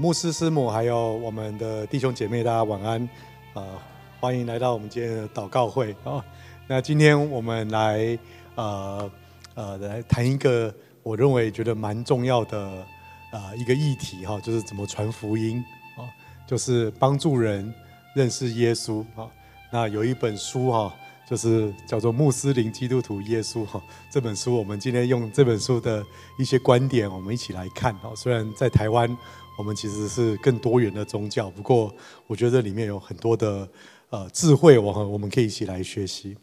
牧师、师母，还有我们的弟兄姐妹，大家晚安，啊，欢迎来到我们今天的祷告会啊。那今天我们来，呃，呃，来谈一个我认为觉得蛮重要的啊一个议题哈，就是怎么传福音啊，就是帮助人认识耶稣啊。那有一本书哈，就是叫做《穆斯林基督徒耶稣》哈，这本书我们今天用这本书的一些观点，我们一起来看啊。虽然在台湾。我们其实是更多元的宗教，不过我觉得里面有很多的呃智慧，我我们可以一起来学习。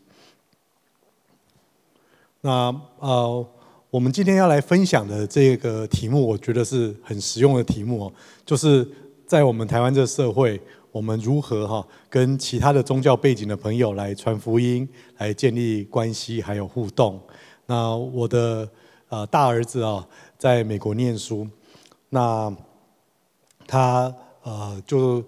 那呃，我们今天要来分享的这个题目，我觉得是很实用的题目，就是在我们台湾这社会，我们如何哈跟其他的宗教背景的朋友来传福音、来建立关系、还有互动。那我的呃大儿子啊，在美国念书，那。他呃就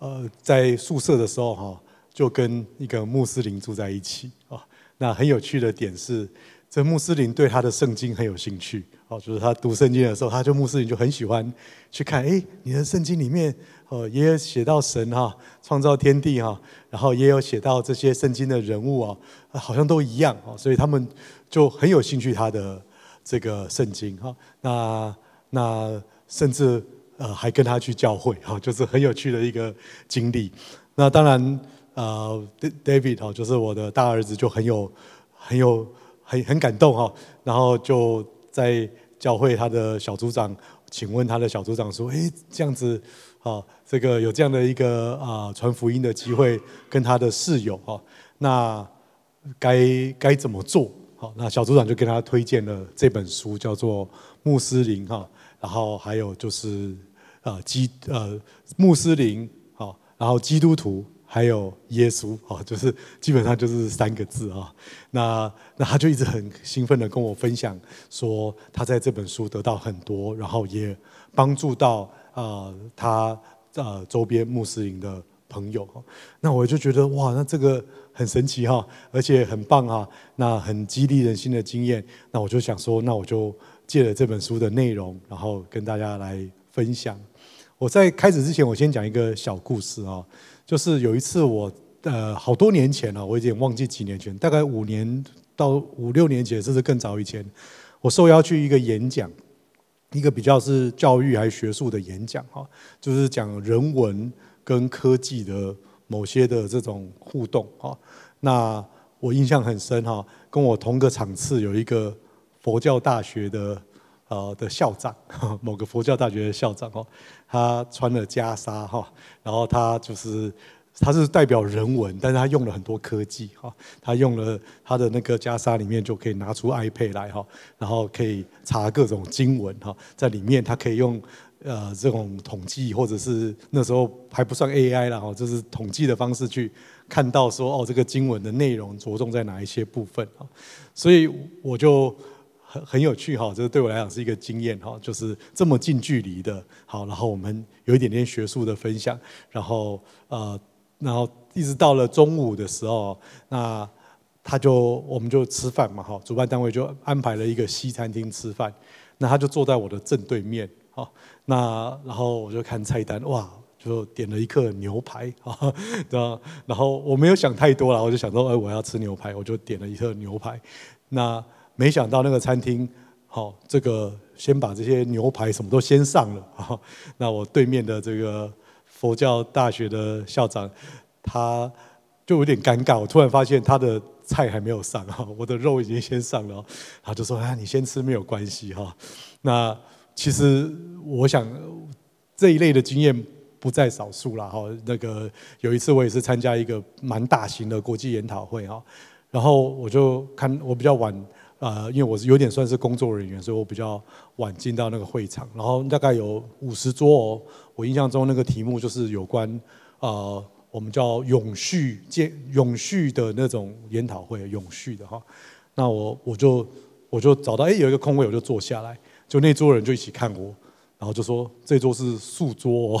呃在宿舍的时候哈，就跟一个穆斯林住在一起啊。那很有趣的点是，这穆斯林对他的圣经很有兴趣，哦，就是他读圣经的时候，他就穆斯林就很喜欢去看。哎，你的圣经里面，呃，也有写到神哈，创造天地哈，然后也有写到这些圣经的人物啊，好像都一样哦，所以他们就很有兴趣他的这个圣经哈。那那甚至。呃，还跟他去教会，哈，就是很有趣的一个经历。那当然，呃，David 哈，就是我的大儿子，就很有、很有、很很感动哈。然后就在教会他的小组长，请问他的小组长说，哎，这样子，哈，这个有这样的一个啊传福音的机会，跟他的室友哈，那该该怎么做？好，那小组长就给他推荐了这本书，叫做《穆斯林》哈。然后还有就是，呃，基呃穆斯林啊，然后基督徒，还有耶稣啊，就是基本上就是三个字啊。那那他就一直很兴奋的跟我分享，说他在这本书得到很多，然后也帮助到啊他啊周边穆斯林的朋友。那我就觉得哇，那这个很神奇哈，而且很棒啊，那很激励人心的经验。那我就想说，那我就。借了这本书的内容，然后跟大家来分享。我在开始之前，我先讲一个小故事啊，就是有一次我呃好多年前了，我已经忘记几年前，大概五年到五六年前，甚至更早以前，我受邀去一个演讲，一个比较是教育还学术的演讲哈，就是讲人文跟科技的某些的这种互动啊。那我印象很深哈，跟我同个场次有一个。佛教大学的，呃的校长，某个佛教大学的校长哦，他穿了袈裟哈，然后他就是，他是代表人文，但是他用了很多科技哈，他用了他的那个袈裟里面就可以拿出 iPad 来哈，然后可以查各种经文哈，在里面他可以用，呃这种统计或者是那时候还不算 AI 了哈，就是统计的方式去看到说哦这个经文的内容着重在哪一些部分啊，所以我就。很有趣哈，这个对我来讲是一个经验哈，就是这么近距离的，好，然后我们有一点点学术的分享，然后呃，然后一直到了中午的时候，那他就我们就吃饭嘛，哈，主办单位就安排了一个西餐厅吃饭，那他就坐在我的正对面，哈，那然后我就看菜单，哇，就点了一客牛排，哈，然 后然后我没有想太多了，我就想说，哎，我要吃牛排，我就点了一客牛排，那。没想到那个餐厅，好，这个先把这些牛排什么都先上了，哈，那我对面的这个佛教大学的校长，他就有点尴尬。我突然发现他的菜还没有上，哈，我的肉已经先上了，他就说：“啊，你先吃没有关系，哈。”那其实我想这一类的经验不在少数了，哈。那个有一次我也是参加一个蛮大型的国际研讨会，哈，然后我就看我比较晚。呃，因为我是有点算是工作人员，所以我比较晚进到那个会场，然后大概有五十桌。我印象中那个题目就是有关呃，我们叫永续建永续的那种研讨会，永续的哈。那我我就我就找到哎有一个空位，我就坐下来，就那桌人就一起看我，然后就说这桌是素桌，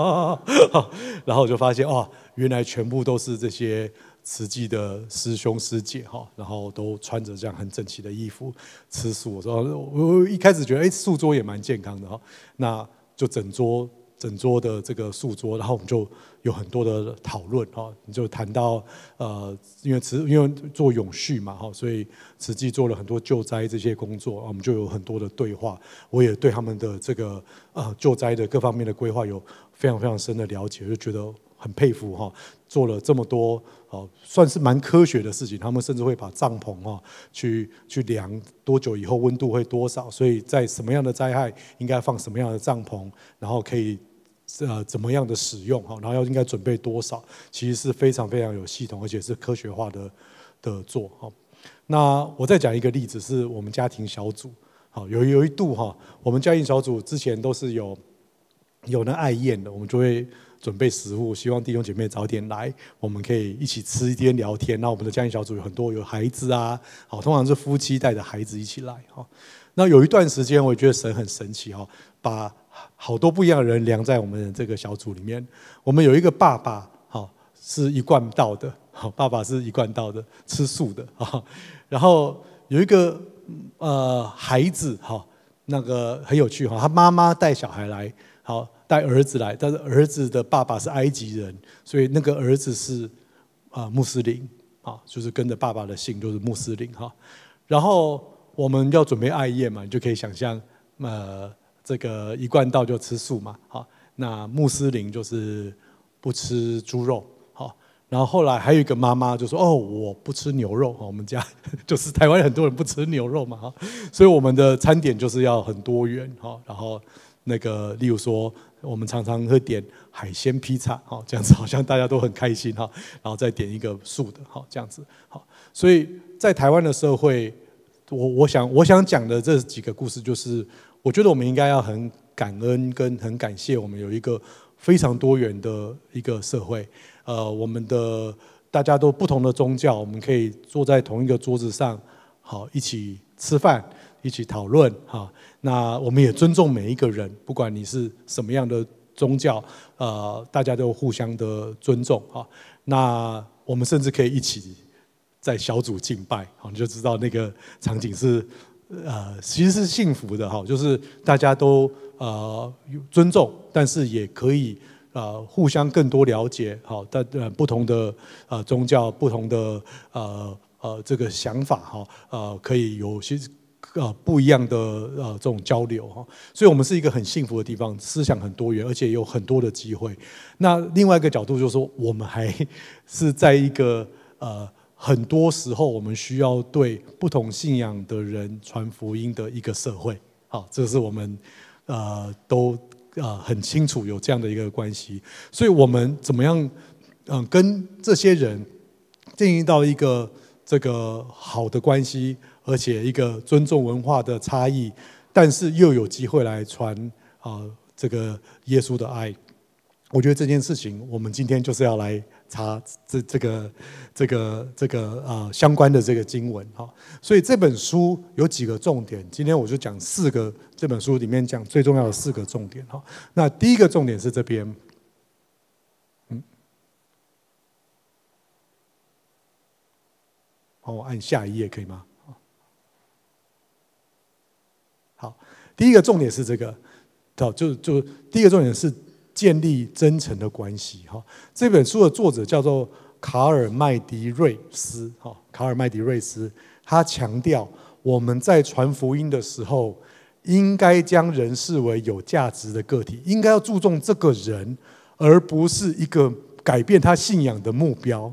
然后就发现哦，原来全部都是这些。慈济的师兄师姐哈，然后都穿着这样很整齐的衣服吃素，我说我一开始觉得哎素桌也蛮健康的哈，那就整桌整桌的这个素桌，然后我们就有很多的讨论哈，你就谈到呃因为慈因为做永续嘛哈，所以慈济做了很多救灾这些工作啊，我们就有很多的对话，我也对他们的这个呃救灾的各方面的规划有非常非常深的了解，就觉得很佩服哈。做了这么多，哦，算是蛮科学的事情。他们甚至会把帐篷哦，去去量多久以后温度会多少，所以在什么样的灾害应该放什么样的帐篷，然后可以呃怎么样的使用，哈，然后要应该准备多少，其实是非常非常有系统，而且是科学化的的做，哈。那我再讲一个例子，是我们家庭小组，好，有有一度哈，我们家庭小组之前都是有有那爱宴的，我们就会。准备食物，希望弟兄姐妹早点来，我们可以一起吃一点、聊天。那我们的家庭小组有很多有孩子啊，好，通常是夫妻带着孩子一起来哈。那有一段时间，我觉得神很神奇哈，把好多不一样的人量在我们这个小组里面。我们有一个爸爸哈，是一贯道的，爸爸是一贯道的，吃素的哈。然后有一个呃孩子哈，那个很有趣哈，他妈妈带小孩来好。带儿子来，但是儿子的爸爸是埃及人，所以那个儿子是啊穆斯林啊，就是跟着爸爸的姓，就是穆斯林哈。然后我们要准备艾叶嘛，你就可以想象呃这个一贯道就吃素嘛，好那穆斯林就是不吃猪肉好。然后后来还有一个妈妈就说哦我不吃牛肉，我们家 就是台湾很多人不吃牛肉嘛哈，所以我们的餐点就是要很多元哈，然后那个例如说。我们常常会点海鲜披萨，好这样子好像大家都很开心哈，然后再点一个素的，好这样子，好，所以在台湾的社会，我我想我想讲的这几个故事，就是我觉得我们应该要很感恩跟很感谢，我们有一个非常多元的一个社会，呃，我们的大家都不同的宗教，我们可以坐在同一个桌子上，好一起吃饭。一起讨论哈，那我们也尊重每一个人，不管你是什么样的宗教，呃，大家都互相的尊重哈。那我们甚至可以一起在小组敬拜，好，你就知道那个场景是呃，其实是幸福的哈，就是大家都呃尊重，但是也可以呃互相更多了解好，但不同的呃宗教、不同的呃呃这个想法哈，呃，可以有些。呃，不一样的呃，这种交流哈，所以我们是一个很幸福的地方，思想很多元，而且有很多的机会。那另外一个角度就是说，我们还 是在一个呃，很多时候我们需要对不同信仰的人传福音的一个社会。好，这是我们呃都呃很清楚有这样的一个关系，所以我们怎么样嗯，跟这些人建立到一个这个好的关系。而且一个尊重文化的差异，但是又有机会来传啊这个耶稣的爱，我觉得这件事情我们今天就是要来查这这个这个这个呃相关的这个经文哈。所以这本书有几个重点，今天我就讲四个这本书里面讲最重要的四个重点哈。那第一个重点是这边，嗯，帮我按下一页可以吗？第一个重点是这个，好，就就第一个重点是建立真诚的关系。哈，这本书的作者叫做卡尔麦迪瑞斯。哈，卡尔麦迪瑞斯他强调，我们在传福音的时候，应该将人视为有价值的个体，应该要注重这个人，而不是一个改变他信仰的目标。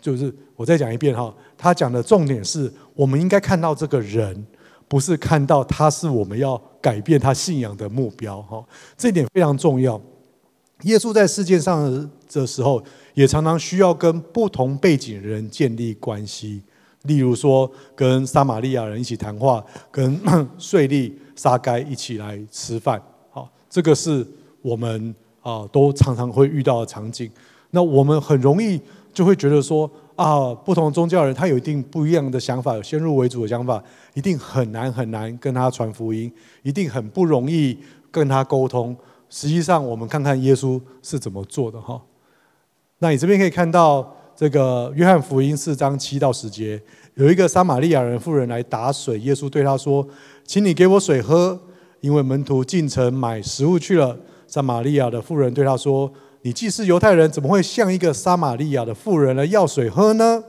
就是我再讲一遍哈，他讲的重点是我们应该看到这个人。不是看到他是我们要改变他信仰的目标，哈，这点非常重要。耶稣在世界上的时候，也常常需要跟不同背景人建立关系，例如说跟撒玛利亚人一起谈话，跟税吏撒该一起来吃饭，好，这个是我们啊，都常常会遇到的场景。那我们很容易就会觉得说。啊，不同宗教人他有一定不一样的想法，有先入为主的想法，一定很难很难跟他传福音，一定很不容易跟他沟通。实际上，我们看看耶稣是怎么做的哈。那你这边可以看到，这个约翰福音四章七到十节，有一个撒玛利亚人妇人来打水，耶稣对他说：“请你给我水喝，因为门徒进城买食物去了。”撒玛利亚的妇人对他说。你既是犹太人，怎么会像一个撒玛利亚的富人来要水喝呢？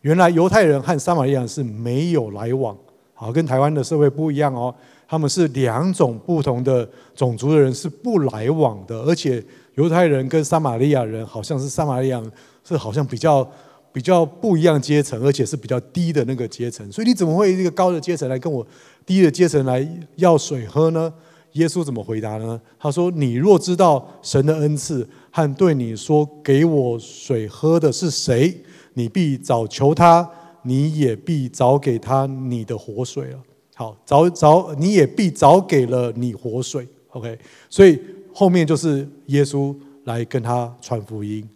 原来犹太人和撒玛利亚是没有来往，好，跟台湾的社会不一样哦。他们是两种不同的种族的人，是不来往的。而且犹太人跟撒玛利亚人好像是撒玛利亚是好像比较比较不一样阶层，而且是比较低的那个阶层。所以你怎么会一个高的阶层来跟我低的阶层来要水喝呢？耶稣怎么回答呢？他说：“你若知道神的恩赐。”看，对你说给我水喝的是谁？你必早求他，你也必早给他你的活水了。好，早早你也必早给了你活水。OK，所以后面就是耶稣来跟他传福音。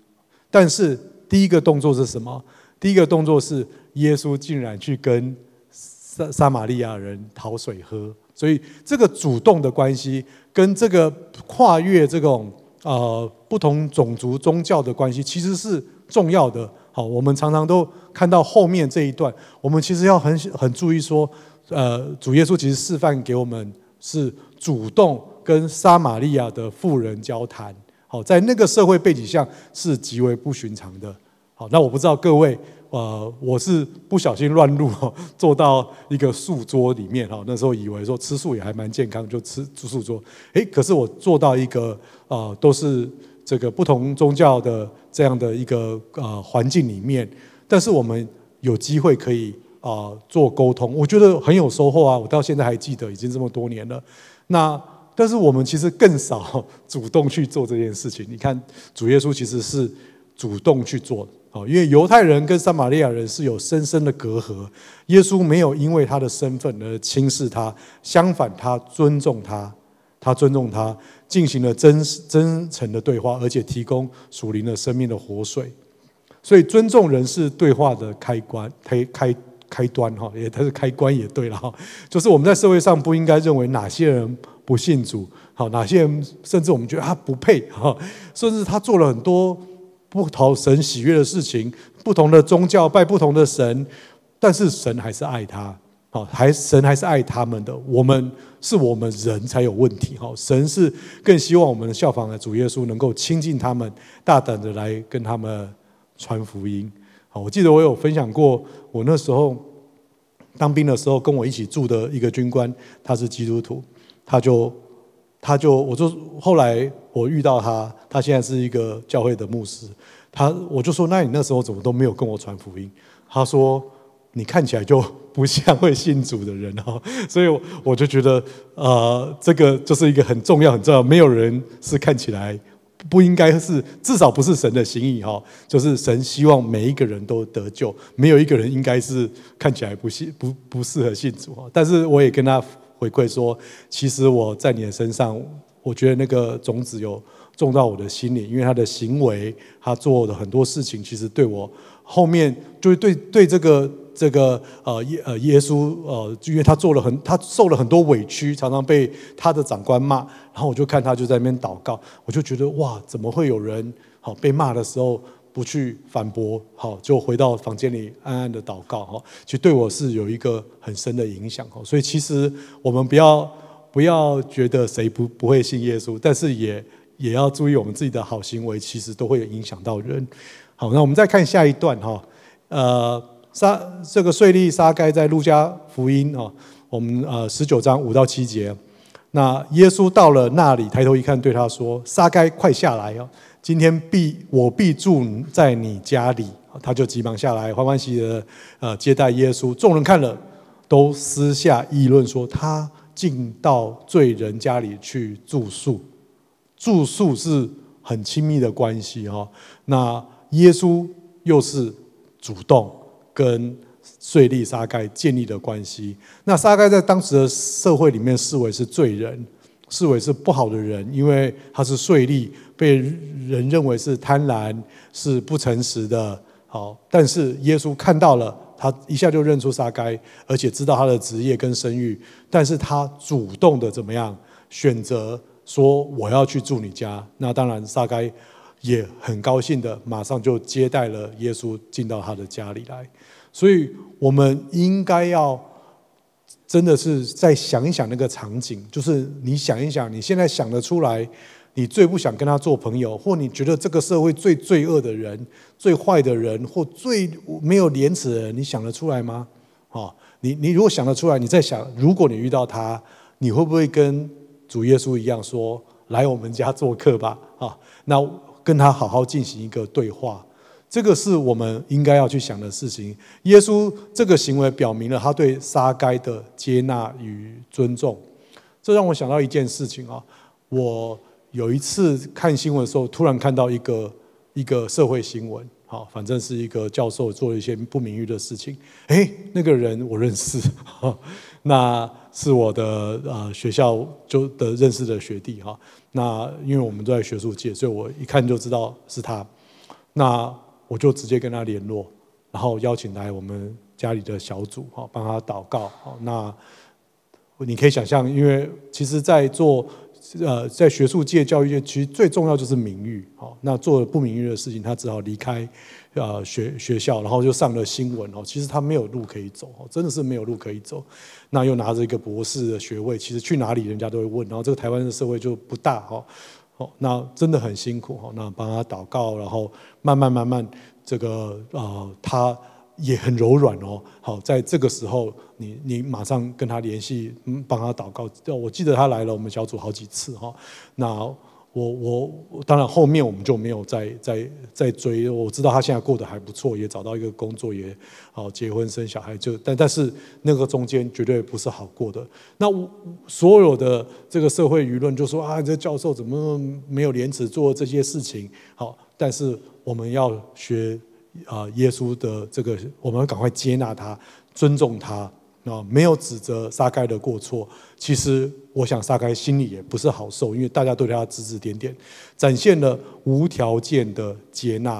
但是第一个动作是什么？第一个动作是耶稣竟然去跟撒撒玛利亚人讨水喝。所以这个主动的关系跟这个跨越这种。呃，不同种族、宗教的关系其实是重要的。好，我们常常都看到后面这一段，我们其实要很很注意说，呃，主耶稣其实示范给我们是主动跟撒玛利亚的富人交谈。好，在那个社会背景下是极为不寻常的。好，那我不知道各位。呃，我是不小心乱入，坐到一个树桌里面哈。那时候以为说吃素也还蛮健康，就吃住树桌。诶，可是我坐到一个呃，都是这个不同宗教的这样的一个呃环境里面，但是我们有机会可以啊做沟通，我觉得很有收获啊。我到现在还记得，已经这么多年了。那但是我们其实更少 主动去做这件事情。你看，主耶稣其实是主动去做的。好，因为犹太人跟撒玛利亚人是有深深的隔阂，耶稣没有因为他的身份而轻视他，相反，他尊重他，他尊重他，进行了真真诚的对话，而且提供属灵的生命的活水。所以，尊重人是对话的开关，开开开端哈，也它是开关也对了哈，就是我们在社会上不应该认为哪些人不信主，好，哪些人甚至我们觉得他不配哈，甚至他做了很多。不讨神喜悦的事情，不同的宗教拜不同的神，但是神还是爱他，好，还神还是爱他们的。我们是我们人才有问题，好，神是更希望我们的效仿的主耶稣，能够亲近他们，大胆的来跟他们传福音。好，我记得我有分享过，我那时候当兵的时候，跟我一起住的一个军官，他是基督徒，他就。他就，我就后来我遇到他，他现在是一个教会的牧师，他我就说，那你那时候怎么都没有跟我传福音？他说，你看起来就不像会信主的人哦。所以我就觉得，呃，这个就是一个很重要很重要，没有人是看起来不应该是，至少不是神的心意哈，就是神希望每一个人都得救，没有一个人应该是看起来不信不不适合信主，但是我也跟他。回馈说，其实我在你的身上，我觉得那个种子有种到我的心里，因为他的行为，他做的很多事情，其实对我后面就是对对这个这个呃耶呃耶稣呃，因为他做了很他受了很多委屈，常常被他的长官骂，然后我就看他就在那边祷告，我就觉得哇，怎么会有人好被骂的时候？不去反驳，好，就回到房间里暗暗的祷告，哈，其实对我是有一个很深的影响，哈，所以其实我们不要不要觉得谁不不会信耶稣，但是也也要注意我们自己的好行为，其实都会影响到人。好，那我们再看下一段，哈，呃，沙这个税利沙盖在路加福音哈，我们呃十九章五到七节，那耶稣到了那里，抬头一看，对他说：“沙该，快下来哦。”今天必我必住在你家里，他就急忙下来，欢欢喜喜的呃接待耶稣。众人看了，都私下议论说：他进到罪人家里去住宿，住宿是很亲密的关系哈。”那耶稣又是主动跟税利沙盖建立的关系。那沙盖在当时的社会里面视为是罪人，视为是不好的人，因为他是税利。被人认为是贪婪、是不诚实的。好，但是耶稣看到了，他一下就认出沙该，而且知道他的职业跟声誉。但是他主动的怎么样，选择说我要去住你家。那当然，沙该也很高兴的，马上就接待了耶稣进到他的家里来。所以，我们应该要真的是再想一想那个场景，就是你想一想，你现在想得出来。你最不想跟他做朋友，或你觉得这个社会最罪恶的人、最坏的人，或最没有廉耻的人，你想得出来吗？啊，你你如果想得出来，你在想，如果你遇到他，你会不会跟主耶稣一样说：“来我们家做客吧？”啊，那跟他好好进行一个对话，这个是我们应该要去想的事情。耶稣这个行为表明了他对沙该的接纳与尊重，这让我想到一件事情啊，我。有一次看新闻的时候，突然看到一个一个社会新闻，好，反正是一个教授做了一些不名誉的事情。哎，那个人我认识，那是我的啊学校就的认识的学弟哈。那因为我们都在学术界，所以我一看就知道是他。那我就直接跟他联络，然后邀请来我们家里的小组哈，帮他祷告。那你可以想象，因为其实，在做。呃，在学术界、教育界，其实最重要就是名誉。好，那做了不名誉的事情，他只好离开，呃，学学校，然后就上了新闻哦。其实他没有路可以走真的是没有路可以走。那又拿着一个博士的学位，其实去哪里人家都会问。然后这个台湾的社会就不大哦，哦，那真的很辛苦哦。那帮他祷告，然后慢慢慢慢，这个呃，他也很柔软哦。好，在这个时候。你你马上跟他联系，嗯，帮他祷告。我记得他来了我们小组好几次哈。那我我当然后面我们就没有再再再追。我知道他现在过得还不错，也找到一个工作，也好结婚生小孩。就但但是那个中间绝对不是好过的。那我所有的这个社会舆论就说啊，这教授怎么没有廉耻做这些事情？好，但是我们要学啊，耶稣的这个，我们要赶快接纳他，尊重他。啊，没有指责沙盖的过错。其实，我想沙盖心里也不是好受，因为大家对他指指点点，展现了无条件的接纳。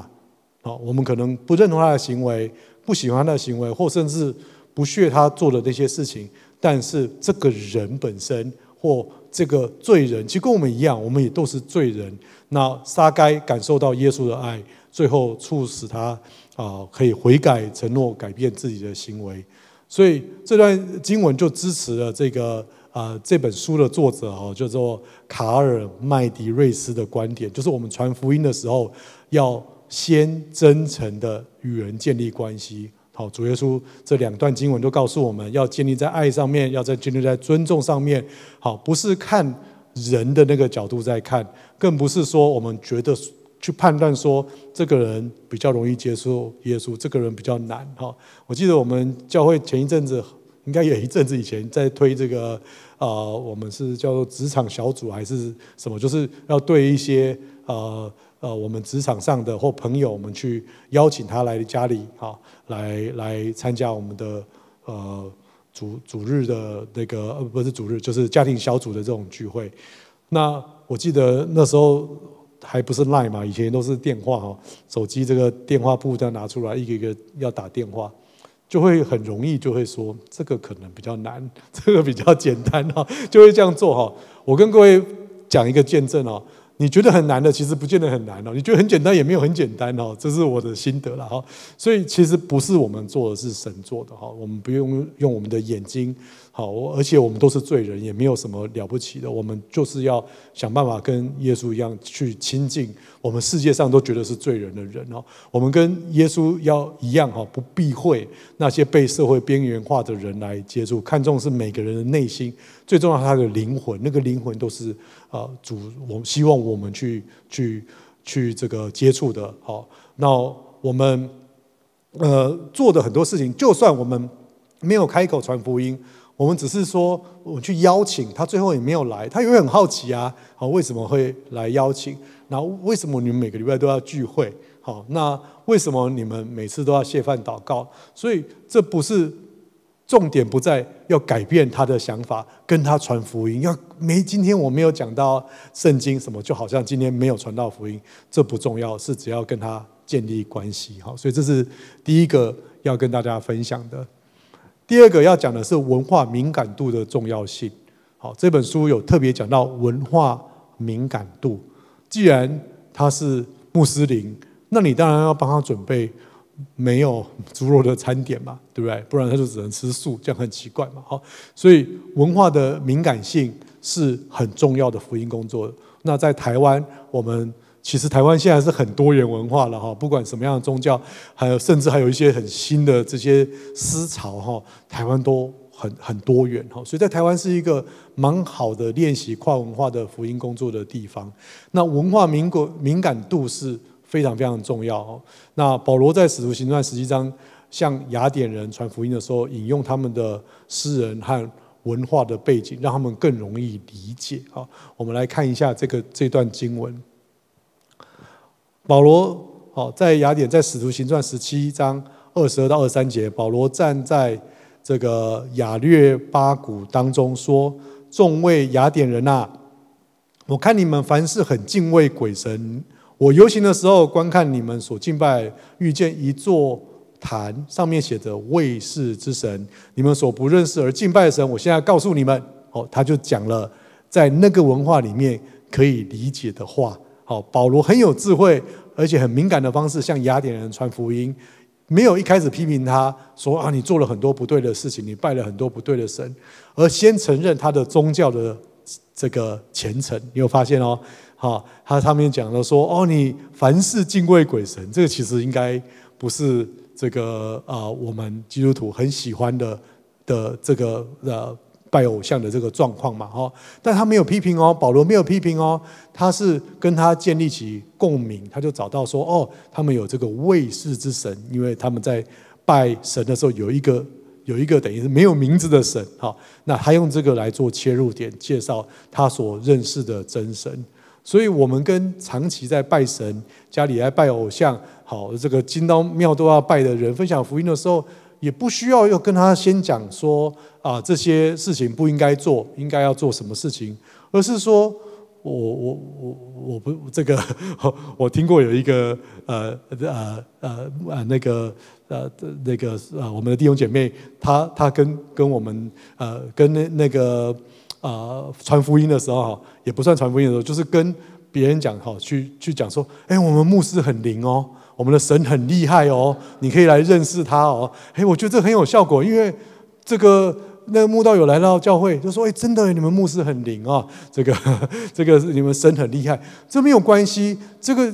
啊，我们可能不认同他的行为，不喜欢他的行为，或甚至不屑他做的那些事情。但是，这个人本身或这个罪人，其实跟我们一样，我们也都是罪人。那沙盖感受到耶稣的爱，最后促使他啊，可以悔改，承诺改变自己的行为。所以这段经文就支持了这个呃这本书的作者哦，叫做卡尔麦迪瑞斯的观点，就是我们传福音的时候，要先真诚的与人建立关系。好，主耶稣这两段经文都告诉我们要建立在爱上面，要在建立在尊重上面。好，不是看人的那个角度在看，更不是说我们觉得。去判断说这个人比较容易接受耶稣，这个人比较难哈。我记得我们教会前一阵子，应该有一阵子以前，在推这个，啊，我们是叫做职场小组还是什么，就是要对一些呃呃我们职场上的或朋友们去邀请他来家里哈，来来参加我们的呃主主日的那个呃不是主日，就是家庭小组的这种聚会。那我记得那时候。还不是赖嘛？以前都是电话哈，手机这个电话簿这样拿出来，一个一个要打电话，就会很容易就会说这个可能比较难，这个比较简单哈，就会这样做哈。我跟各位讲一个见证哦，你觉得很难的，其实不见得很难哦；你觉得很简单，也没有很简单哦。这是我的心得了哈。所以其实不是我们做的是神做的哈，我们不用用我们的眼睛。好，我而且我们都是罪人，也没有什么了不起的。我们就是要想办法跟耶稣一样去亲近我们世界上都觉得是罪人的人哦。我们跟耶稣要一样哈，不避讳那些被社会边缘化的人来接触，看重是每个人的内心，最重要他的灵魂。那个灵魂都是呃主，我希望我们去去去这个接触的。好，那我们呃做的很多事情，就算我们没有开口传福音。我们只是说，我去邀请他，最后也没有来。他因为很好奇啊，好为什么会来邀请？然后为什么你们每个礼拜都要聚会？好，那为什么你们每次都要谢饭祷告？所以这不是重点，不在要改变他的想法，跟他传福音。要没今天我没有讲到圣经什么，就好像今天没有传道福音，这不重要，是只要跟他建立关系。好，所以这是第一个要跟大家分享的。第二个要讲的是文化敏感度的重要性。好，这本书有特别讲到文化敏感度。既然他是穆斯林，那你当然要帮他准备没有猪肉的餐点嘛，对不对？不然他就只能吃素，这样很奇怪嘛。好，所以文化的敏感性是很重要的福音工作。那在台湾，我们。其实台湾现在是很多元文化了哈，不管什么样的宗教，还有甚至还有一些很新的这些思潮哈，台湾都很很多元哈，所以在台湾是一个蛮好的练习跨文化的福音工作的地方。那文化敏感敏感度是非常非常重要。那保罗在使徒行传实际上向雅典人传福音的时候，引用他们的诗人和文化的背景，让他们更容易理解啊。我们来看一下这个这段经文。保罗好，在雅典，在使徒行传十七章二十二到二三节，保罗站在这个雅略巴谷当中说：“众位雅典人呐，我看你们凡事很敬畏鬼神。我游行的时候，观看你们所敬拜，遇见一座坛，上面写着‘卫士之神’，你们所不认识而敬拜的神。我现在告诉你们，哦，他就讲了在那个文化里面可以理解的话。”哦，保罗很有智慧，而且很敏感的方式向雅典人传福音，没有一开始批评他说啊，你做了很多不对的事情，你拜了很多不对的神，而先承认他的宗教的这个虔诚。你有发现哦？好，他上面讲了说哦，你凡事敬畏鬼神，这个其实应该不是这个啊，我们基督徒很喜欢的的这个呃拜偶像的这个状况嘛，哈，但他没有批评哦，保罗没有批评哦，他是跟他建立起共鸣，他就找到说，哦，他们有这个卫士之神，因为他们在拜神的时候有一个有一个等于是没有名字的神，哈，那他用这个来做切入点，介绍他所认识的真神，所以我们跟长期在拜神、家里来拜偶像、好这个金刀庙都要拜的人分享福音的时候。也不需要要跟他先讲说啊，这些事情不应该做，应该要做什么事情，而是说，我我我我不这个，我听过有一个呃呃呃呃那个呃那个呃我们的弟兄姐妹，他他跟跟我们呃跟那那个呃传福音的时候，也不算传福音的时候，就是跟别人讲哈，去去讲说，哎，我们牧师很灵哦。我们的神很厉害哦，你可以来认识他哦。哎，我觉得这很有效果，因为这个那个慕道友来到教会就说：“哎，真的，你们牧师很灵啊，这个 这个你们神很厉害。”这没有关系，这个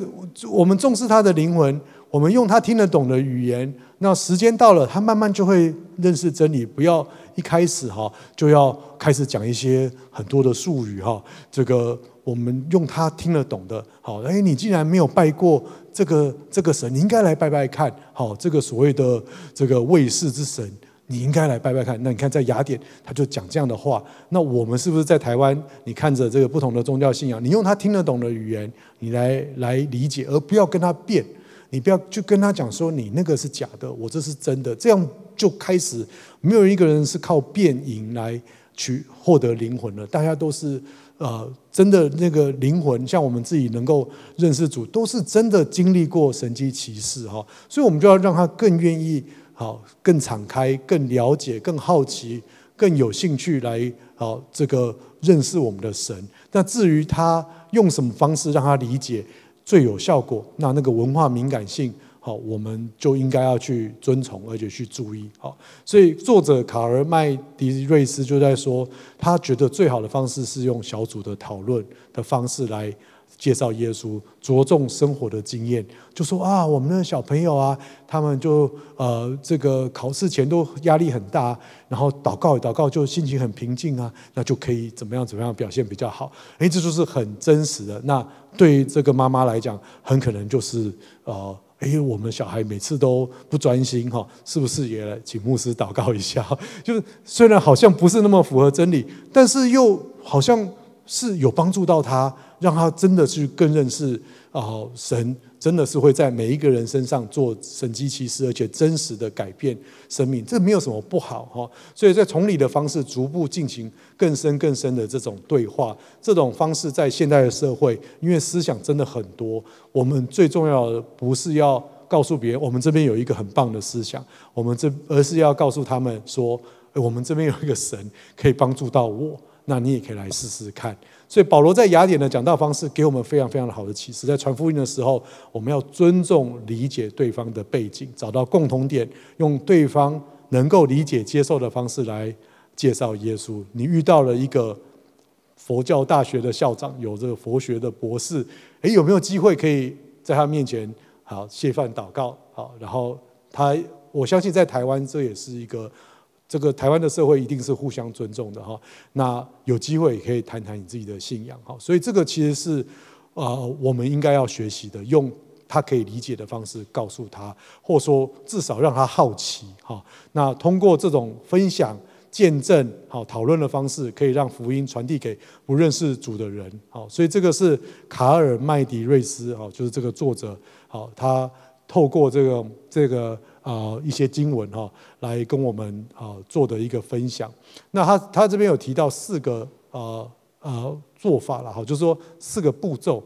我们重视他的灵魂，我们用他听得懂的语言。那时间到了，他慢慢就会认识真理。不要一开始哈就要开始讲一些很多的术语哈，这个。我们用他听得懂的，好，哎，你既然没有拜过这个这个神，你应该来拜拜看，好，这个所谓的这个卫士之神，你应该来拜拜看。那你看，在雅典他就讲这样的话，那我们是不是在台湾？你看着这个不同的宗教信仰，你用他听得懂的语言，你来来理解，而不要跟他辩，你不要就跟他讲说你那个是假的，我这是真的，这样就开始没有一个人是靠辩赢来去获得灵魂了，大家都是。呃，真的那个灵魂，像我们自己能够认识主，都是真的经历过神机骑士哈。所以，我们就要让他更愿意好，更敞开、更了解、更好奇、更有兴趣来好这个认识我们的神。那至于他用什么方式让他理解最有效果，那那个文化敏感性。好，我们就应该要去遵从，而且去注意。好，所以作者卡尔麦迪瑞斯就在说，他觉得最好的方式是用小组的讨论的方式来介绍耶稣，着重生活的经验。就说啊，我们的小朋友啊，他们就呃，这个考试前都压力很大，然后祷告祷告，就心情很平静啊，那就可以怎么样怎么样表现比较好。哎，这就是很真实的。那对于这个妈妈来讲，很可能就是呃。哎，我们小孩每次都不专心哈，是不是也请牧师祷告一下？就是虽然好像不是那么符合真理，但是又好像。是有帮助到他，让他真的去更认识啊神，真的是会在每一个人身上做神机骑士，而且真实的改变生命，这没有什么不好哈。所以在从理的方式逐步进行更深更深的这种对话，这种方式在现代的社会，因为思想真的很多，我们最重要的不是要告诉别人我们这边有一个很棒的思想，我们这而是要告诉他们说，我们这边有一个神可以帮助到我。那你也可以来试试看。所以保罗在雅典的讲道方式，给我们非常非常好的启示。在传福音的时候，我们要尊重、理解对方的背景，找到共同点，用对方能够理解、接受的方式来介绍耶稣。你遇到了一个佛教大学的校长，有这个佛学的博士，诶，有没有机会可以在他面前好谢饭祷告？好，然后他，我相信在台湾这也是一个。这个台湾的社会一定是互相尊重的哈，那有机会也可以谈谈你自己的信仰哈，所以这个其实是，呃，我们应该要学习的，用他可以理解的方式告诉他，或说至少让他好奇哈。那通过这种分享、见证、好讨论的方式，可以让福音传递给不认识主的人。好，所以这个是卡尔麦迪瑞斯哈，就是这个作者好，他透过这个这个。啊，一些经文哈，来跟我们啊做的一个分享。那他他这边有提到四个呃呃做法了哈，就是说四个步骤。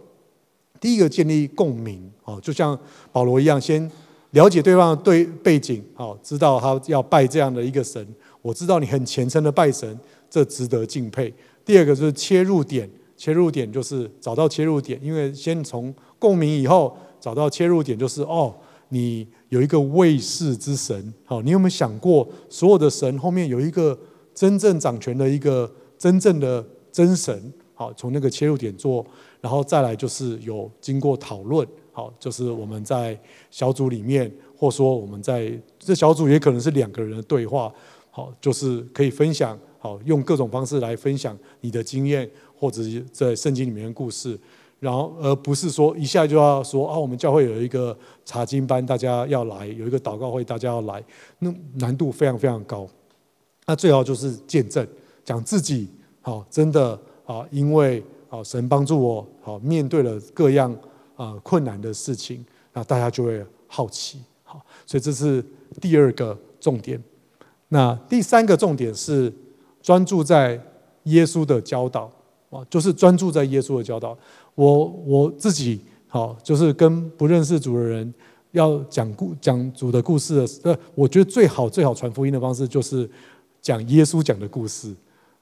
第一个建立共鸣，哦，就像保罗一样，先了解对方的对背景，好，知道他要拜这样的一个神。我知道你很虔诚的拜神，这值得敬佩。第二个是切入点，切入点就是找到切入点，因为先从共鸣以后找到切入点，就是哦你。有一个卫士之神，好，你有没有想过所有的神后面有一个真正掌权的一个真正的真神？好，从那个切入点做，然后再来就是有经过讨论，好，就是我们在小组里面，或说我们在这小组也可能是两个人的对话，好，就是可以分享，好，用各种方式来分享你的经验或者在圣经里面的故事。然后，而不是说一下就要说啊，我们教会有一个查经班，大家要来；有一个祷告会，大家要来。那难度非常非常高。那最好就是见证，讲自己好，真的啊，因为啊，神帮助我，好面对了各样啊困难的事情，那大家就会好奇。好，所以这是第二个重点。那第三个重点是专注在耶稣的教导啊，就是专注在耶稣的教导。我我自己好，就是跟不认识主的人要讲故讲主的故事的，我觉得最好最好传福音的方式就是讲耶稣讲的故事，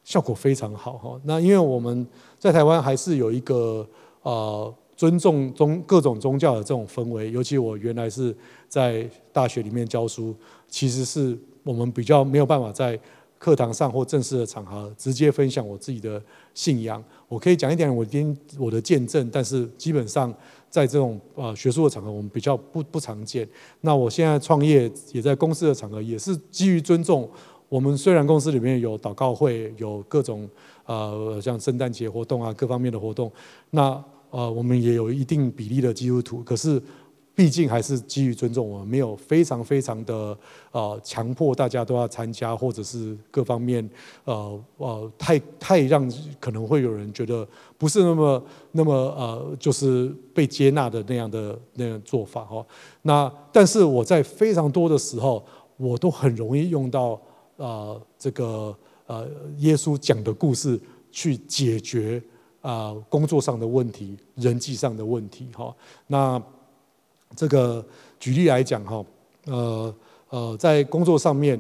效果非常好哈。那因为我们在台湾还是有一个呃尊重宗各种宗教的这种氛围，尤其我原来是在大学里面教书，其实是我们比较没有办法在。课堂上或正式的场合，直接分享我自己的信仰，我可以讲一点我今我的见证，但是基本上在这种呃学术的场合，我们比较不不常见。那我现在创业也在公司的场合，也是基于尊重。我们虽然公司里面有祷告会，有各种呃像圣诞节活动啊，各方面的活动，那呃我们也有一定比例的基督徒，可是。毕竟还是基于尊重，我们没有非常非常的呃强迫大家都要参加，或者是各方面呃呃太太让可能会有人觉得不是那么那么呃就是被接纳的那样的那样做法哈。那但是我在非常多的时候，我都很容易用到呃这个呃耶稣讲的故事去解决啊工作上的问题、人际上的问题哈。那这个举例来讲哈，呃呃，在工作上面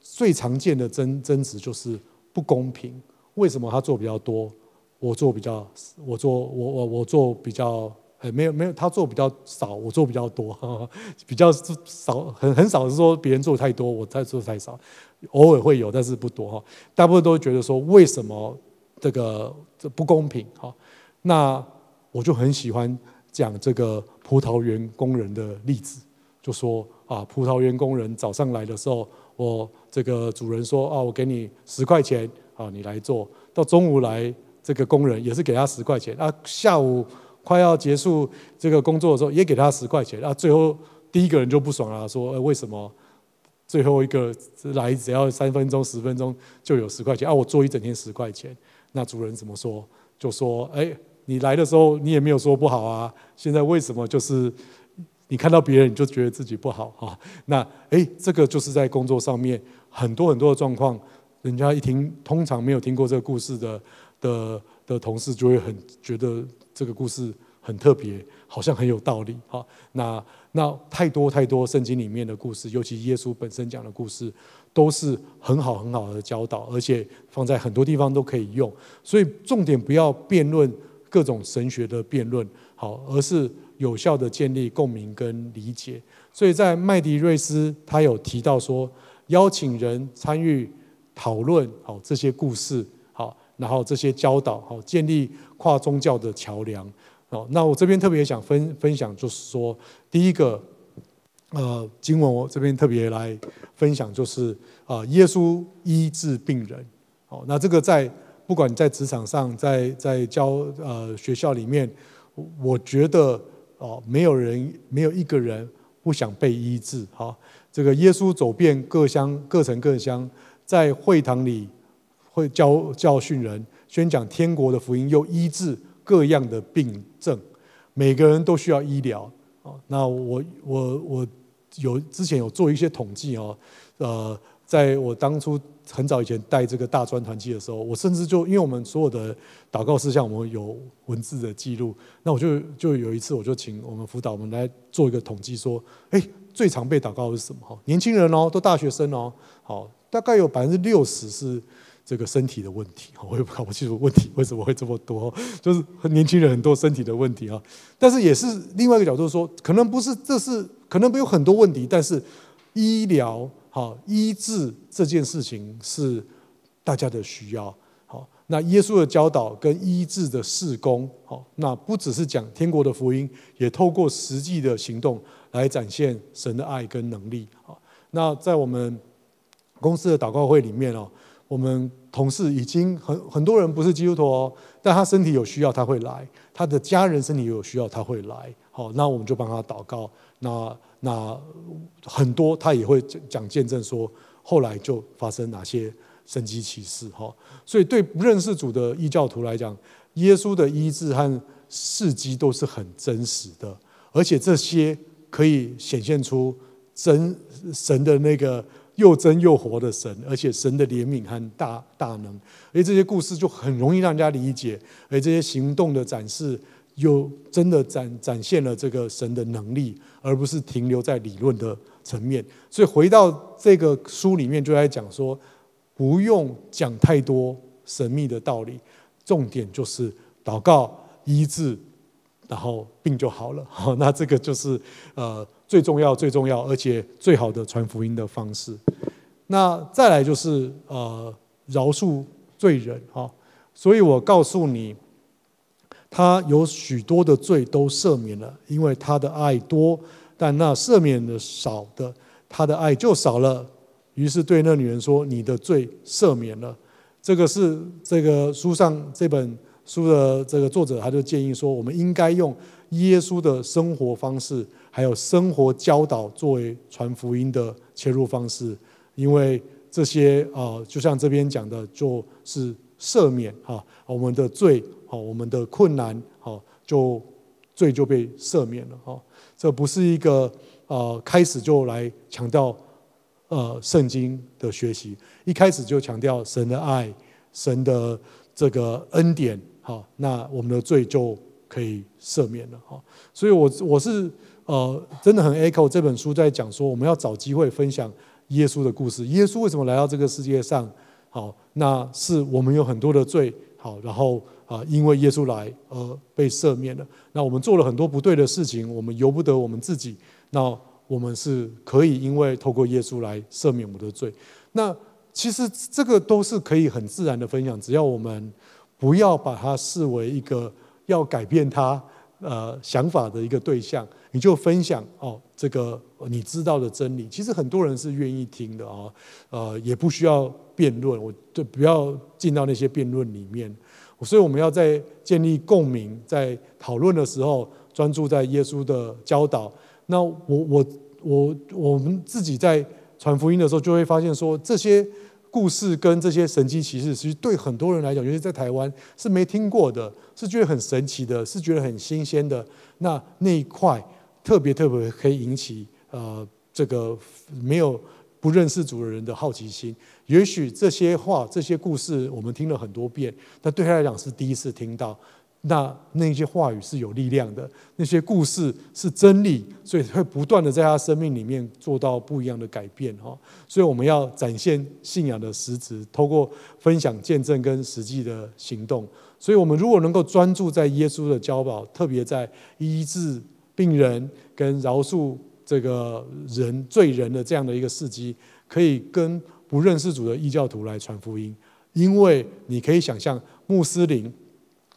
最常见的争争执就是不公平。为什么他做比较多，我做比较，我做我我我做比较，哎，没有没有，他做比较少，我做比较多，比较少很很少是说别人做太多，我再做太少，偶尔会有，但是不多哈。大部分都觉得说为什么这个这不公平哈？那我就很喜欢。讲这个葡萄园工人的例子，就说啊，葡萄园工人早上来的时候，我这个主人说啊，我给你十块钱，好，你来做到中午来，这个工人也是给他十块钱啊。下午快要结束这个工作的时候，也给他十块钱啊。最后第一个人就不爽了，说为什么最后一个来只要三分钟、十分钟就有十块钱，啊，我做一整天十块钱，那主人怎么说？就说哎。你来的时候，你也没有说不好啊。现在为什么就是你看到别人你就觉得自己不好啊？那哎，这个就是在工作上面很多很多的状况，人家一听，通常没有听过这个故事的的的同事就会很觉得这个故事很特别，好像很有道理。啊。那那太多太多圣经里面的故事，尤其耶稣本身讲的故事，都是很好很好的教导，而且放在很多地方都可以用。所以重点不要辩论。各种神学的辩论，好，而是有效的建立共鸣跟理解。所以在麦迪瑞斯，他有提到说，邀请人参与讨论，好这些故事，好，然后这些教导，好，建立跨宗教的桥梁。好，那我这边特别想分分享，就是说，第一个，呃，经文我这边特别来分享，就是啊，耶稣医治病人，好，那这个在。不管在职场上，在在教呃学校里面，我觉得哦，没有人没有一个人不想被医治。哈，这个耶稣走遍各乡各城各乡，在会堂里会教教训人，宣讲天国的福音，又医治各样的病症。每个人都需要医疗。哦，那我我我有之前有做一些统计哦，呃，在我当初。很早以前带这个大专团契的时候，我甚至就因为我们所有的祷告事项，我们有文字的记录。那我就就有一次，我就请我们辅导我们来做一个统计，说：哎，最常被祷告是什么？哈，年轻人哦，都大学生哦，好，大概有百分之六十是这个身体的问题。我也不搞不清楚问题为什么会这么多，就是年轻人很多身体的问题啊。但是也是另外一个角度说，可能不是，这是可能有很多问题，但是医疗。好，医治这件事情是大家的需要。好，那耶稣的教导跟医治的事工，好，那不只是讲天国的福音，也透过实际的行动来展现神的爱跟能力。好，那在我们公司的祷告会里面哦，我们同事已经很很多人不是基督徒，但他身体有需要他会来，他的家人身体有需要他会来。好，那我们就帮他祷告。那那很多他也会讲见证说，后来就发生哪些神迹奇事哈。所以对不认识主的异教徒来讲，耶稣的医治和事迹都是很真实的，而且这些可以显现出真神的那个又真又活的神，而且神的怜悯和大大能。而这些故事就很容易让人家理解，而这些行动的展示。有真的展展现了这个神的能力，而不是停留在理论的层面。所以回到这个书里面，就在讲说，不用讲太多神秘的道理，重点就是祷告、医治，然后病就好了。那这个就是呃最重要、最重要，而且最好的传福音的方式。那再来就是呃饶恕罪人哈。所以我告诉你。他有许多的罪都赦免了，因为他的爱多，但那赦免的少的，他的爱就少了。于是对那女人说：“你的罪赦免了。”这个是这个书上这本书的这个作者，他就建议说，我们应该用耶稣的生活方式，还有生活教导作为传福音的切入方式，因为这些呃，就像这边讲的，就是。赦免哈，我们的罪，哈，我们的困难，哈，就罪就被赦免了哈。这不是一个啊，开始就来强调呃，圣经的学习，一开始就强调神的爱，神的这个恩典哈，那我们的罪就可以赦免了哈。所以，我我是呃，真的很 echo 这本书在讲说，我们要找机会分享耶稣的故事，耶稣为什么来到这个世界上，好。那是我们有很多的罪，好，然后啊，因为耶稣来而被赦免了。那我们做了很多不对的事情，我们由不得我们自己。那我们是可以因为透过耶稣来赦免我们的罪。那其实这个都是可以很自然的分享，只要我们不要把它视为一个要改变它。呃，想法的一个对象，你就分享哦，这个你知道的真理，其实很多人是愿意听的哦，呃，也不需要辩论，我就不要进到那些辩论里面，所以我们要在建立共鸣，在讨论的时候专注在耶稣的教导。那我我我我们自己在传福音的时候，就会发现说这些。故事跟这些神奇骑士，其实对很多人来讲，尤其在台湾是没听过的，是觉得很神奇的，是觉得很新鲜的。那那一块特别特别可以引起呃这个没有不认识主的人的好奇心。也许这些话、这些故事我们听了很多遍，但对他来讲是第一次听到。那那些话语是有力量的，那些故事是真理，所以会不断的在他生命里面做到不一样的改变哈。所以我们要展现信仰的实质，透过分享见证跟实际的行动。所以，我们如果能够专注在耶稣的教保，特别在医治病人跟饶恕这个人罪人的这样的一个事迹，可以跟不认识主的异教徒来传福音，因为你可以想象穆斯林。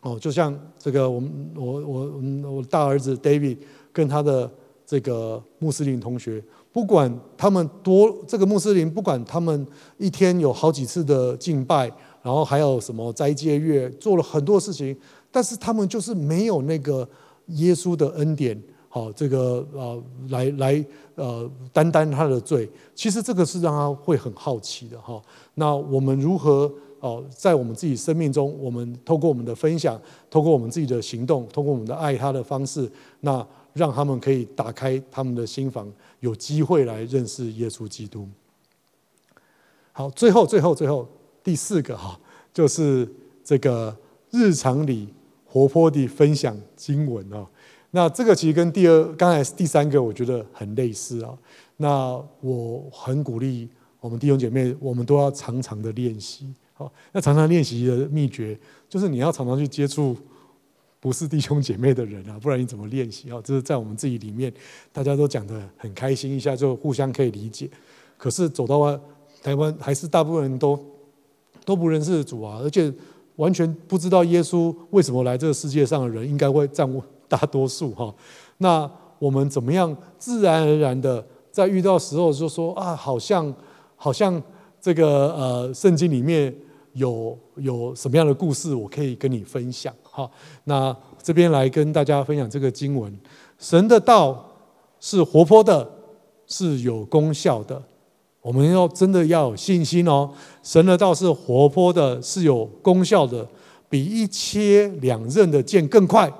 哦，就像这个，我们我我我大儿子 David 跟他的这个穆斯林同学，不管他们多这个穆斯林，不管他们一天有好几次的敬拜，然后还有什么斋戒月，做了很多事情，但是他们就是没有那个耶稣的恩典，好这个呃来来呃担当他的罪，其实这个是让他会很好奇的哈。那我们如何？哦，在我们自己生命中，我们透过我们的分享，透过我们自己的行动，透过我们的爱他的方式，那让他们可以打开他们的心房，有机会来认识耶稣基督。好，最后、最后、最后，第四个哈，就是这个日常里活泼地分享经文哦。那这个其实跟第二、刚才第三个我觉得很类似啊。那我很鼓励我们弟兄姐妹，我们都要常常的练习。好，那常常练习的秘诀就是你要常常去接触不是弟兄姐妹的人啊，不然你怎么练习啊？这是在我们自己里面，大家都讲的很开心一下，就互相可以理解。可是走到台湾，还是大部分人都都不认识主啊，而且完全不知道耶稣为什么来这个世界上的人应该会占大多数哈。那我们怎么样自然而然的在遇到时候就说啊，好像好像这个呃圣经里面。有有什么样的故事，我可以跟你分享哈？那这边来跟大家分享这个经文：神的道是活泼的，是有功效的。我们要真的要有信心哦！神的道是活泼的，是有功效的，比一切两刃的剑更快。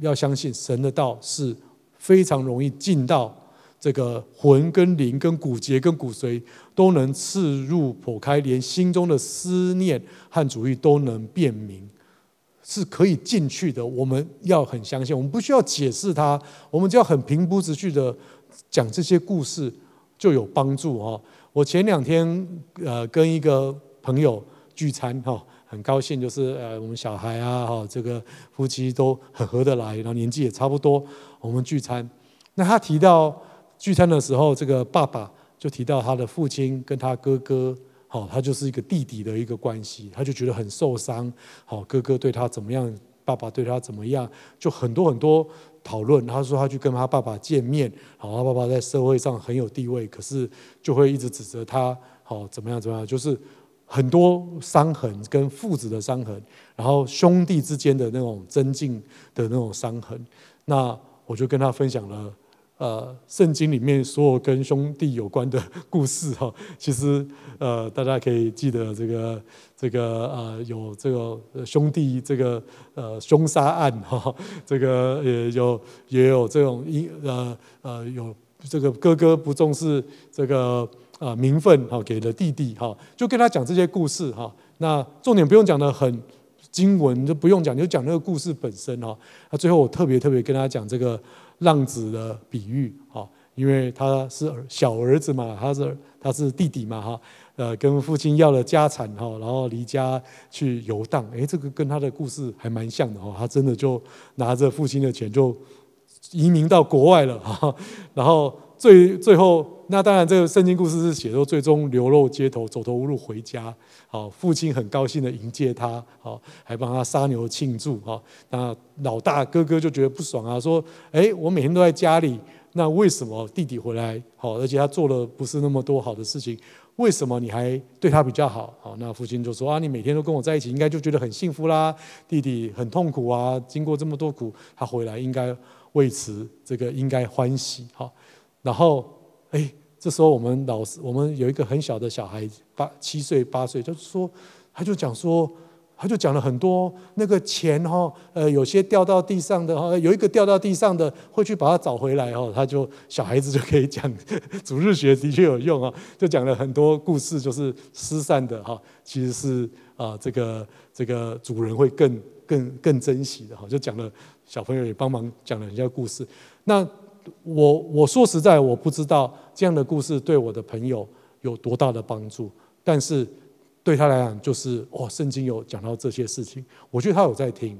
要相信神的道是非常容易进到。这个魂跟灵跟骨节跟骨髓都能刺入剖开，连心中的思念和主意都能辨明，是可以进去的。我们要很相信，我们不需要解释它，我们就要很平铺直叙的讲这些故事，就有帮助哈。我前两天呃跟一个朋友聚餐哈，很高兴，就是呃我们小孩啊哈，这个夫妻都很合得来，然后年纪也差不多，我们聚餐，那他提到。聚餐的时候，这个爸爸就提到他的父亲跟他哥哥，好，他就是一个弟弟的一个关系，他就觉得很受伤，好，哥哥对他怎么样，爸爸对他怎么样，就很多很多讨论。他说他去跟他爸爸见面，好，他爸爸在社会上很有地位，可是就会一直指责他，好，怎么样怎么样，就是很多伤痕跟父子的伤痕，然后兄弟之间的那种增进的那种伤痕。那我就跟他分享了。呃，圣经里面所有跟兄弟有关的故事哈，其实呃，大家可以记得这个这个呃，有这个兄弟这个呃凶杀案哈，这个也有也有这种一呃呃有这个哥哥不重视这个呃名分哈，给了弟弟哈，就跟他讲这些故事哈，那重点不用讲的很。经文就不用讲，就讲那个故事本身哈。那最后我特别特别跟他讲这个浪子的比喻哈，因为他是小儿子嘛，他是他是弟弟嘛哈，呃，跟父亲要了家产哈，然后离家去游荡。哎，这个跟他的故事还蛮像的哈，他真的就拿着父亲的钱就移民到国外了哈，然后。最最后，那当然这个圣经故事是写说，最终流落街头，走投无路回家。好，父亲很高兴的迎接他，好，还帮他杀牛庆祝。哈，那老大哥哥就觉得不爽啊，说：“哎，我每天都在家里，那为什么弟弟回来？好，而且他做了不是那么多好的事情，为什么你还对他比较好？”好，那父亲就说：“啊，你每天都跟我在一起，应该就觉得很幸福啦。弟弟很痛苦啊，经过这么多苦，他回来应该为此这个应该欢喜。”好。然后，哎，这时候我们老师，我们有一个很小的小孩，八七岁八岁，就说，他就讲说，他就讲了很多那个钱哈，呃，有些掉到地上的哈，有一个掉到地上的会去把它找回来哈，他就小孩子就可以讲，主日学的确有用啊，就讲了很多故事，就是失散的哈，其实是啊这个这个主人会更更更珍惜的哈，就讲了小朋友也帮忙讲了人家故事，那。我我说实在，我不知道这样的故事对我的朋友有多大的帮助，但是对他来讲，就是哦，圣经有讲到这些事情，我觉得他有在听。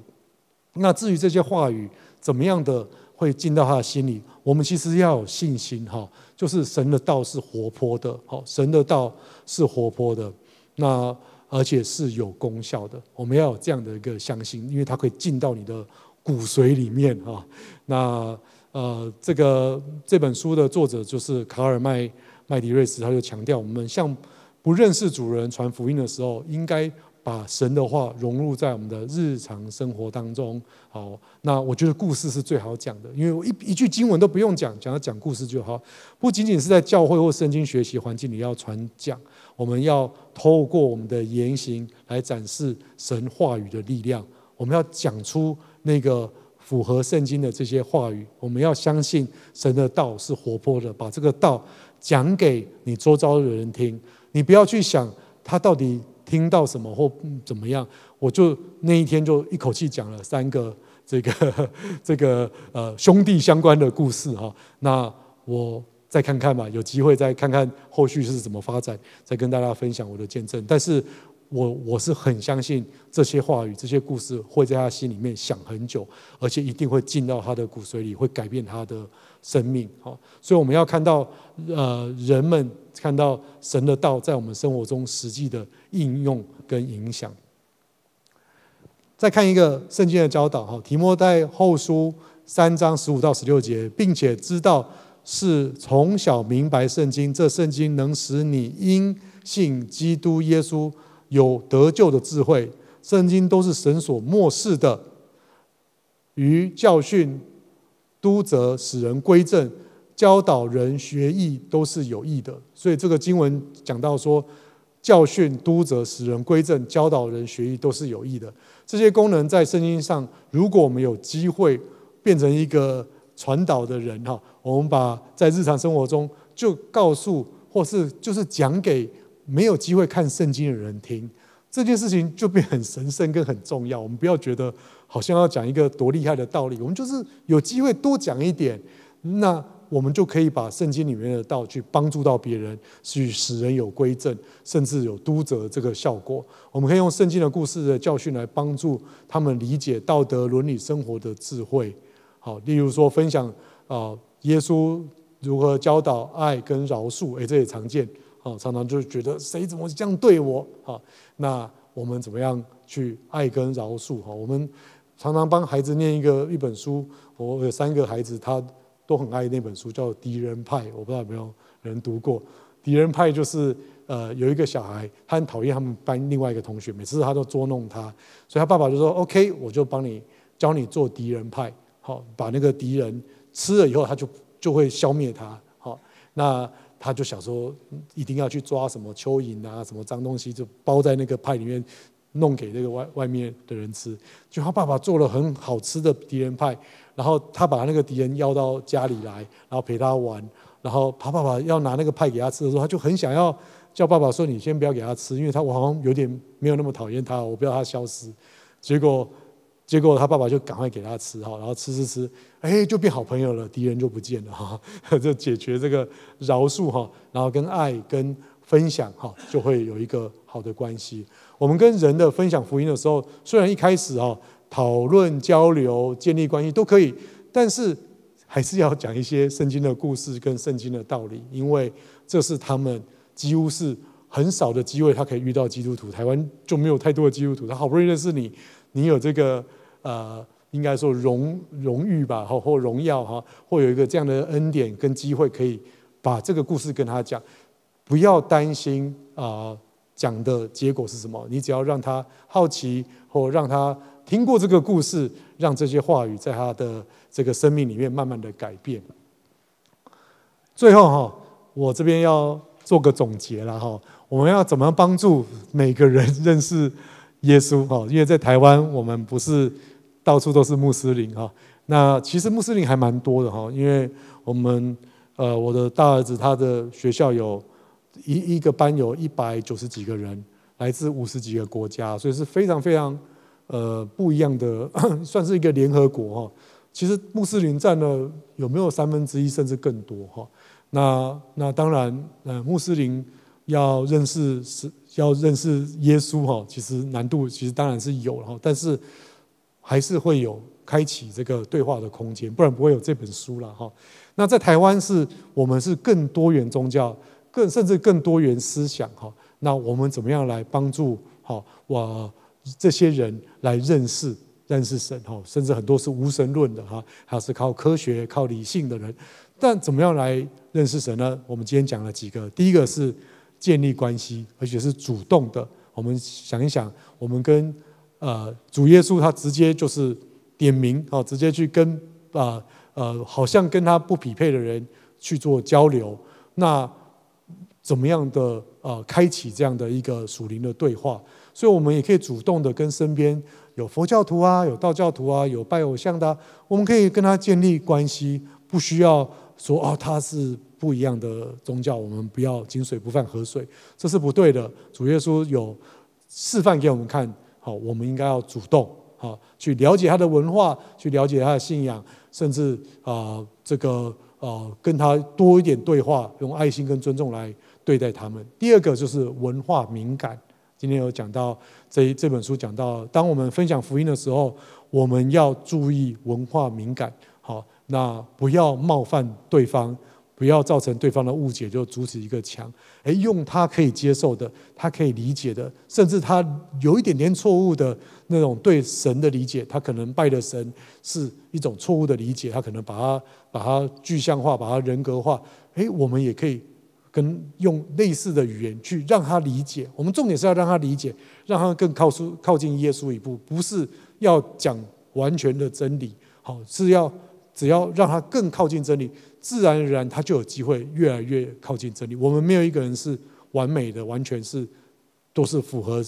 那至于这些话语怎么样的会进到他的心里，我们其实要有信心哈，就是神的道是活泼的，好，神的道是活泼的，那而且是有功效的，我们要有这样的一个相信，因为它可以进到你的骨髓里面哈，那。呃，这个这本书的作者就是卡尔麦麦迪瑞斯，他就强调，我们向不认识主人传福音的时候，应该把神的话融入在我们的日常生活当中。好，那我觉得故事是最好讲的，因为我一一句经文都不用讲，讲要讲故事就好。不仅仅是在教会或圣经学习环境里要传讲，我们要透过我们的言行来展示神话语的力量。我们要讲出那个。符合圣经的这些话语，我们要相信神的道是活泼的，把这个道讲给你周遭的人听。你不要去想他到底听到什么或怎么样。我就那一天就一口气讲了三个这个 这个呃兄弟相关的故事哈。那我再看看吧，有机会再看看后续是怎么发展，再跟大家分享我的见证。但是。我我是很相信这些话语、这些故事会在他心里面想很久，而且一定会进到他的骨髓里，会改变他的生命。好，所以我们要看到，呃，人们看到神的道在我们生活中实际的应用跟影响。再看一个圣经的教导，哈，提摩在后书三章十五到十六节，并且知道是从小明白圣经，这圣经能使你因信基督耶稣。有得救的智慧，圣经都是神所漠示的，于教训、督责、使人归正、教导人学艺，都是有益的。所以这个经文讲到说，教训、督责、使人归正、教导人学艺，都是有益的。这些功能在圣经上，如果我们有机会变成一个传导的人哈，我们把在日常生活中就告诉或是就是讲给。没有机会看圣经的人听这件事情，就变很神圣跟很重要。我们不要觉得好像要讲一个多厉害的道理，我们就是有机会多讲一点，那我们就可以把圣经里面的道去帮助到别人，去使人有归正，甚至有督责这个效果。我们可以用圣经的故事的教训来帮助他们理解道德伦理生活的智慧。好，例如说分享啊，耶稣如何教导爱跟饶恕，诶，这也常见。哦，常常就是觉得谁怎么这样对我？好，那我们怎么样去爱跟饶恕？哈，我们常常帮孩子念一个一本书。我有三个孩子，他都很爱那本书，叫《敌人派》。我不知道有没有人读过《敌人派》？就是呃，有一个小孩，他很讨厌他们班另外一个同学，每次他都捉弄他，所以他爸爸就说：“OK，我就帮你教你做敌人派。”好，把那个敌人吃了以后，他就就会消灭他。好，那。他就想说，一定要去抓什么蚯蚓啊，什么脏东西，就包在那个派里面，弄给那个外外面的人吃。就他爸爸做了很好吃的敌人派，然后他把那个敌人邀到家里来，然后陪他玩。然后他爸爸要拿那个派给他吃的时候，他就很想要叫爸爸说：“你先不要给他吃，因为他我好像有点没有那么讨厌他，我不要他消失。”结果。结果他爸爸就赶快给他吃哈，然后吃吃吃，哎，就变好朋友了，敌人就不见了哈，就解决这个饶恕哈，然后跟爱跟分享哈，就会有一个好的关系。我们跟人的分享福音的时候，虽然一开始哈讨论交流建立关系都可以，但是还是要讲一些圣经的故事跟圣经的道理，因为这是他们几乎是很少的机会，他可以遇到基督徒。台湾就没有太多的基督徒，他好不容易认识你，你有这个。呃，应该说荣荣誉吧，哈或荣耀哈，或有一个这样的恩典跟机会，可以把这个故事跟他讲。不要担心啊，讲的结果是什么？你只要让他好奇，或让他听过这个故事，让这些话语在他的这个生命里面慢慢的改变。最后哈，我这边要做个总结了哈，我们要怎么帮助每个人认识耶稣哈？因为在台湾，我们不是。到处都是穆斯林哈，那其实穆斯林还蛮多的哈，因为我们呃，我的大儿子他的学校有一一个班有一百九十几个人，来自五十几个国家，所以是非常非常呃不一样的，算是一个联合国哈。其实穆斯林占了有没有三分之一甚至更多哈？那那当然，呃，穆斯林要认识是要认识耶稣哈，其实难度其实当然是有哈，但是。还是会有开启这个对话的空间，不然不会有这本书了哈。那在台湾是我们是更多元宗教，更甚至更多元思想哈。那我们怎么样来帮助好我这些人来认识认识神哈，甚至很多是无神论的哈，还是靠科学靠理性的人。但怎么样来认识神呢？我们今天讲了几个，第一个是建立关系，而且是主动的。我们想一想，我们跟呃，主耶稣他直接就是点名啊，直接去跟啊呃，好像跟他不匹配的人去做交流。那怎么样的呃，开启这样的一个属灵的对话？所以我们也可以主动的跟身边有佛教徒啊、有道教徒啊、有拜偶像的，我们可以跟他建立关系，不需要说哦，他是不一样的宗教，我们不要井水不犯河水，这是不对的。主耶稣有示范给我们看。我们应该要主动，啊，去了解他的文化，去了解他的信仰，甚至啊，这个啊，跟他多一点对话，用爱心跟尊重来对待他们。第二个就是文化敏感，今天有讲到这这本书讲到，当我们分享福音的时候，我们要注意文化敏感，好，那不要冒犯对方。不要造成对方的误解，就阻止一个墙。哎，用他可以接受的，他可以理解的，甚至他有一点点错误的那种对神的理解，他可能拜的神是一种错误的理解，他可能把它把它具象化，把它人格化。哎，我们也可以跟用类似的语言去让他理解。我们重点是要让他理解，让他更靠书靠近耶稣一步，不是要讲完全的真理。好，是要。只要让他更靠近真理，自然而然他就有机会越来越靠近真理。我们没有一个人是完美的，完全是都是符合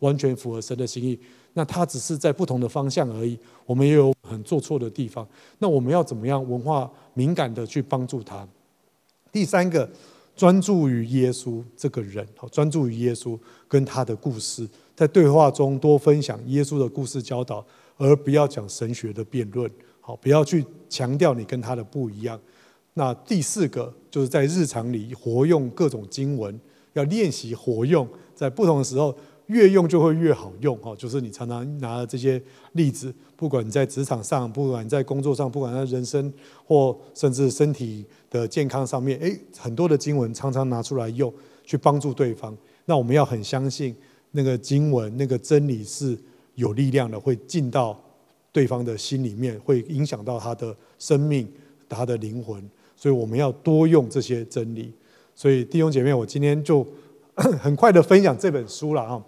完全符合神的心意。那他只是在不同的方向而已。我们也有很做错的地方。那我们要怎么样文化敏感的去帮助他？第三个，专注于耶稣这个人，好，专注于耶稣跟他的故事，在对话中多分享耶稣的故事教导，而不要讲神学的辩论。不要去强调你跟他的不一样。那第四个就是在日常里活用各种经文，要练习活用，在不同的时候越用就会越好用。哦。就是你常常拿这些例子，不管在职场上，不管在工作上，不管在人生或甚至身体的健康上面，诶，很多的经文常常拿出来用，去帮助对方。那我们要很相信那个经文，那个真理是有力量的，会进到。对方的心里面，会影响到他的生命、他的灵魂，所以我们要多用这些真理。所以弟兄姐妹，我今天就 很快的分享这本书了啊。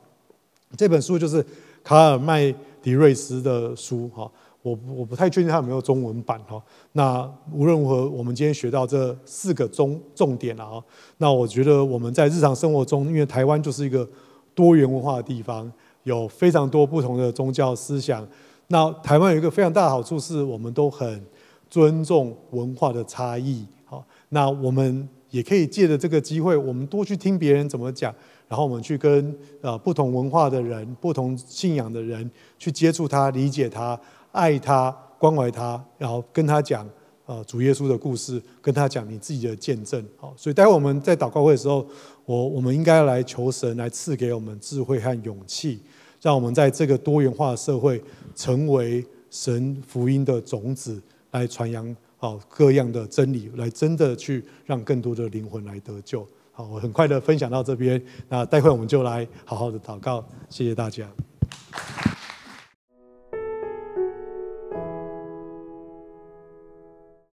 这本书就是卡尔麦迪瑞斯的书哈。我我不太确定他有没有中文版哈。那无论如何，我们今天学到这四个重重点了啊。那我觉得我们在日常生活中，因为台湾就是一个多元文化的地方，有非常多不同的宗教思想。那台湾有一个非常大的好处，是我们都很尊重文化的差异。好，那我们也可以借着这个机会，我们多去听别人怎么讲，然后我们去跟呃不同文化的人、不同信仰的人去接触他、理解他、爱他、关怀他，然后跟他讲呃主耶稣的故事，跟他讲你自己的见证。好，所以待会我们在祷告会的时候，我我们应该来求神来赐给我们智慧和勇气。让我们在这个多元化的社会，成为神福音的种子，来传扬好各样的真理，来真的去让更多的灵魂来得救。好，我很快的分享到这边，那待会我们就来好好的祷告，谢谢大家。